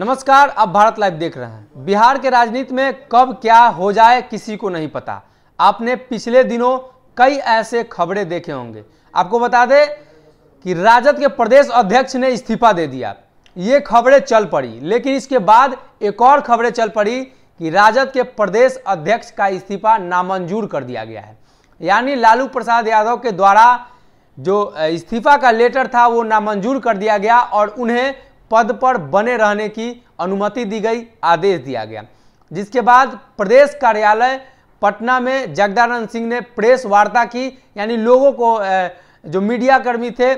नमस्कार आप भारत लाइव देख रहे हैं बिहार के राजनीति में कब क्या हो जाए किसी को नहीं पता आपने पिछले दिनों कई ऐसे खबरें देखे होंगे आपको बता दें कि राजद के प्रदेश अध्यक्ष ने इस्तीफा दे दिया ये खबरें चल पड़ी लेकिन इसके बाद एक और खबरें चल पड़ी कि राजद के प्रदेश अध्यक्ष का इस्तीफा नामंजूर कर दिया गया है यानी लालू प्रसाद यादव के द्वारा जो इस्तीफा का लेटर था वो नामंजूर कर दिया गया और उन्हें पद पर बने रहने की अनुमति दी गई आदेश दिया गया जिसके बाद प्रदेश कार्यालय पटना में जगदानंद सिंह ने प्रेस वार्ता की यानी लोगों को जो मीडिया कर्मी थे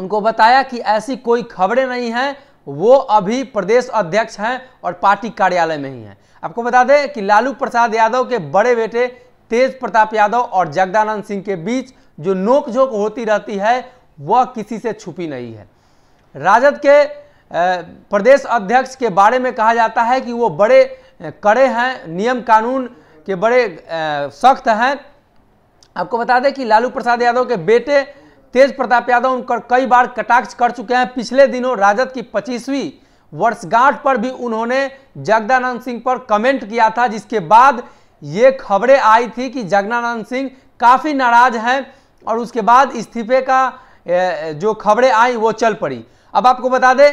उनको बताया कि ऐसी कोई खबरें नहीं हैं वो अभी प्रदेश अध्यक्ष हैं और पार्टी कार्यालय में ही हैं आपको बता दें कि लालू प्रसाद यादव के बड़े बेटे तेज प्रताप यादव और जगदानंद सिंह के बीच जो नोकझोंक होती रहती है वह किसी से छुपी नहीं है राजद के प्रदेश अध्यक्ष के बारे में कहा जाता है कि वो बड़े कड़े हैं नियम कानून के बड़े सख्त हैं आपको बता दें कि लालू प्रसाद यादव के बेटे तेज प्रताप यादव उन पर कई बार कटाक्ष कर चुके हैं पिछले दिनों राजद की पच्चीसवीं वर्षगांठ पर भी उन्होंने जगदानंद सिंह पर कमेंट किया था जिसके बाद ये खबरें आई थी कि जगदानंद सिंह काफ़ी नाराज हैं और उसके बाद इस्तीफे का जो खबरें आई वो चल पड़ी अब आपको बता दें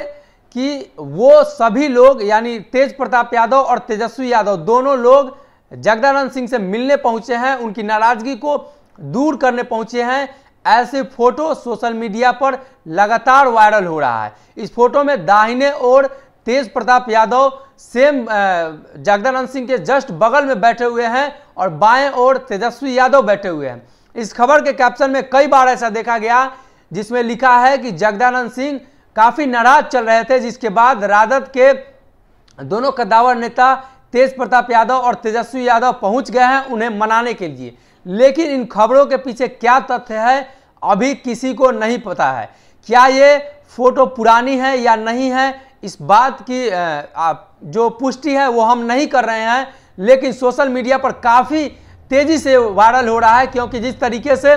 कि वो सभी लोग यानी तेज प्रताप यादव और तेजस्वी यादव दोनों लोग जगदानंद सिंह से मिलने पहुंचे हैं उनकी नाराजगी को दूर करने पहुंचे हैं ऐसे फोटो सोशल मीडिया पर लगातार वायरल हो रहा है इस फोटो में दाहिने ओर तेज प्रताप यादव सेम जगदानंद सिंह के जस्ट बगल में बैठे हुए हैं और बाएं ओर तेजस्वी यादव बैठे हुए हैं इस खबर के कैप्शन में कई बार ऐसा देखा गया जिसमें लिखा है कि जगदानंद सिंह काफ़ी नाराज चल रहे थे जिसके बाद राजद के दोनों कदावर नेता तेज प्रताप यादव और तेजस्वी यादव पहुंच गए हैं उन्हें मनाने के लिए लेकिन इन खबरों के पीछे क्या तथ्य है अभी किसी को नहीं पता है क्या ये फोटो पुरानी है या नहीं है इस बात की जो पुष्टि है वो हम नहीं कर रहे हैं लेकिन सोशल मीडिया पर काफ़ी तेज़ी से वायरल हो रहा है क्योंकि जिस तरीके से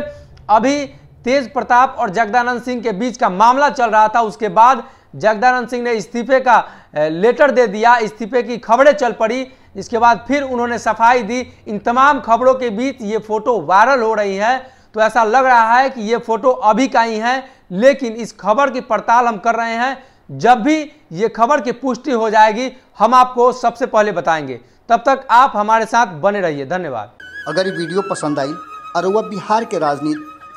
अभी तेज प्रताप और जगदानंद सिंह के बीच का मामला चल रहा था उसके बाद जगदानंद सिंह ने इस्तीफे का लेटर दे दिया इस्तीफे की खबरें चल पड़ी इसके बाद फिर उन्होंने सफाई दी इन तमाम खबरों के बीच ये फोटो वायरल हो रही है तो ऐसा लग रहा है कि ये फोटो अभी का ही है लेकिन इस खबर की पड़ताल हम कर रहे हैं जब भी ये खबर की पुष्टि हो जाएगी हम आपको सबसे पहले बताएंगे तब तक आप हमारे साथ बने रहिए धन्यवाद अगर ये वीडियो पसंद आई और वह बिहार के राजनीति